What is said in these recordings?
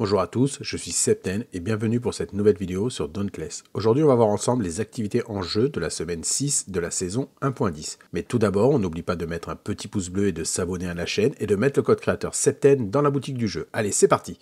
Bonjour à tous, je suis Septen et bienvenue pour cette nouvelle vidéo sur Dauntless. Aujourd'hui, on va voir ensemble les activités en jeu de la semaine 6 de la saison 1.10. Mais tout d'abord, on n'oublie pas de mettre un petit pouce bleu et de s'abonner à la chaîne et de mettre le code créateur Septen dans la boutique du jeu. Allez, c'est parti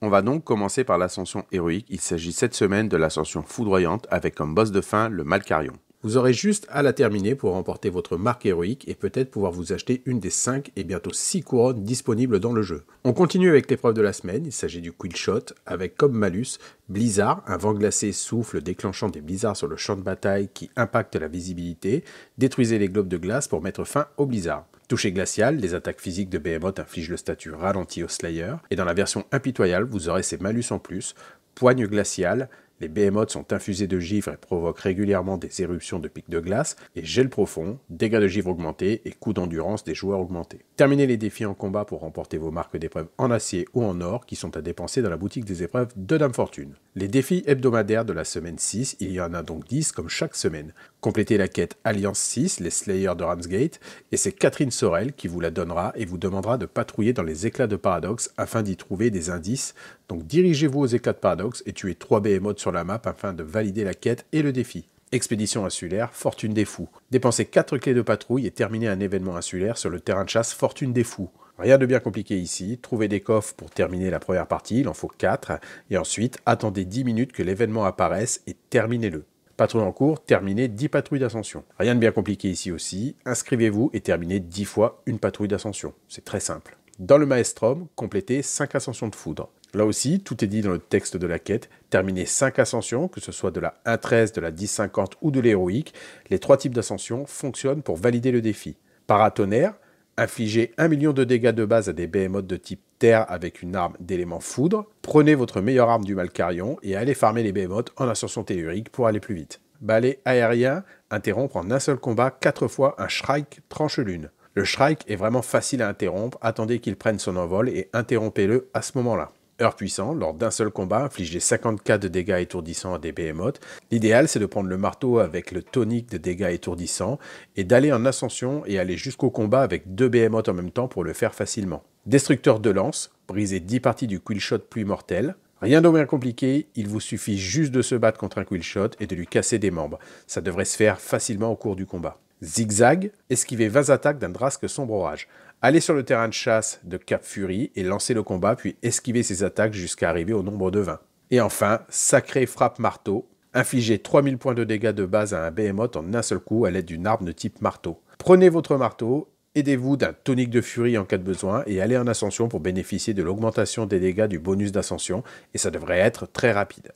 on va donc commencer par l'ascension héroïque. Il s'agit cette semaine de l'ascension foudroyante avec comme boss de fin le Malcarion. Vous aurez juste à la terminer pour remporter votre marque héroïque et peut-être pouvoir vous acheter une des 5 et bientôt 6 couronnes disponibles dans le jeu. On continue avec l'épreuve de la semaine, il s'agit du Quill Shot avec comme malus Blizzard, un vent glacé souffle déclenchant des blizzards sur le champ de bataille qui impacte la visibilité, détruisez les globes de glace pour mettre fin au blizzard. Touché glacial, les attaques physiques de Behemoth infligent le statut ralenti au Slayer, et dans la version impitoyable, vous aurez ces malus en plus, poigne glaciale, les BModes sont infusés de givre et provoquent régulièrement des éruptions de pics de glace et gel profond, dégâts de givre augmentés et coûts d'endurance des joueurs augmentés. Terminez les défis en combat pour remporter vos marques d'épreuves en acier ou en or qui sont à dépenser dans la boutique des épreuves de Dame Fortune. Les défis hebdomadaires de la semaine 6, il y en a donc 10 comme chaque semaine. Complétez la quête Alliance 6, les Slayers de Ramsgate, et c'est Catherine Sorel qui vous la donnera et vous demandera de patrouiller dans les éclats de paradoxe afin d'y trouver des indices donc dirigez-vous aux éclats de paradoxe et tuez 3 behemoths sur la map afin de valider la quête et le défi. Expédition insulaire, fortune des fous. Dépensez 4 clés de patrouille et terminez un événement insulaire sur le terrain de chasse Fortune des fous. Rien de bien compliqué ici, trouvez des coffres pour terminer la première partie, il en faut 4, et ensuite attendez 10 minutes que l'événement apparaisse et terminez-le. Patrouille en cours, terminez 10 patrouilles d'ascension. Rien de bien compliqué ici aussi, inscrivez-vous et terminez 10 fois une patrouille d'ascension. C'est très simple. Dans le maestrom, complétez 5 ascensions de foudre. Là aussi, tout est dit dans le texte de la quête. Terminer 5 ascensions, que ce soit de la 1.13, de la 10.50 ou de l'héroïque, les trois types d'ascensions fonctionnent pour valider le défi. Paratonnerre, infliger 1 million de dégâts de base à des behemoths de type terre avec une arme d'élément foudre, prenez votre meilleure arme du Malcarion et allez farmer les behemoths en ascension théorique pour aller plus vite. Ballet aérien, interrompre en un seul combat 4 fois un Shrike tranche-lune. Le Shrike est vraiment facile à interrompre, attendez qu'il prenne son envol et interrompez-le à ce moment-là. Heur puissant, lors d'un seul combat, infligez 54 de dégâts étourdissants à des behemoths. L'idéal, c'est de prendre le marteau avec le tonique de dégâts étourdissants et d'aller en ascension et aller jusqu'au combat avec deux behemoths en même temps pour le faire facilement. Destructeur de lance, briser 10 parties du quillshot plus mortel. Rien de bien compliqué, il vous suffit juste de se battre contre un quillshot et de lui casser des membres. Ça devrait se faire facilement au cours du combat zigzag, esquiver 20 attaques d'un drasque sombre orage, Allez sur le terrain de chasse de Cap Fury et lancer le combat, puis esquiver ses attaques jusqu'à arriver au nombre de 20. Et enfin, sacré frappe marteau, infligez 3000 points de dégâts de base à un behemoth en un seul coup à l'aide d'une arme de type marteau. Prenez votre marteau, aidez-vous d'un tonique de furie en cas de besoin et allez en ascension pour bénéficier de l'augmentation des dégâts du bonus d'ascension, et ça devrait être très rapide.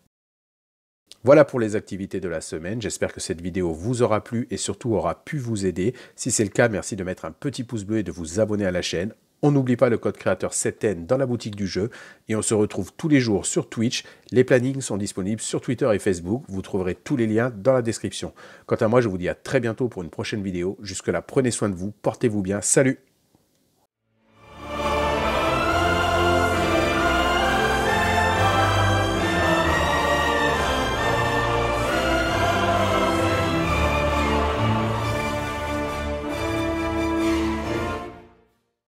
Voilà pour les activités de la semaine. J'espère que cette vidéo vous aura plu et surtout aura pu vous aider. Si c'est le cas, merci de mettre un petit pouce bleu et de vous abonner à la chaîne. On n'oublie pas le code créateur 7N dans la boutique du jeu et on se retrouve tous les jours sur Twitch. Les plannings sont disponibles sur Twitter et Facebook. Vous trouverez tous les liens dans la description. Quant à moi, je vous dis à très bientôt pour une prochaine vidéo. Jusque-là, prenez soin de vous, portez-vous bien. Salut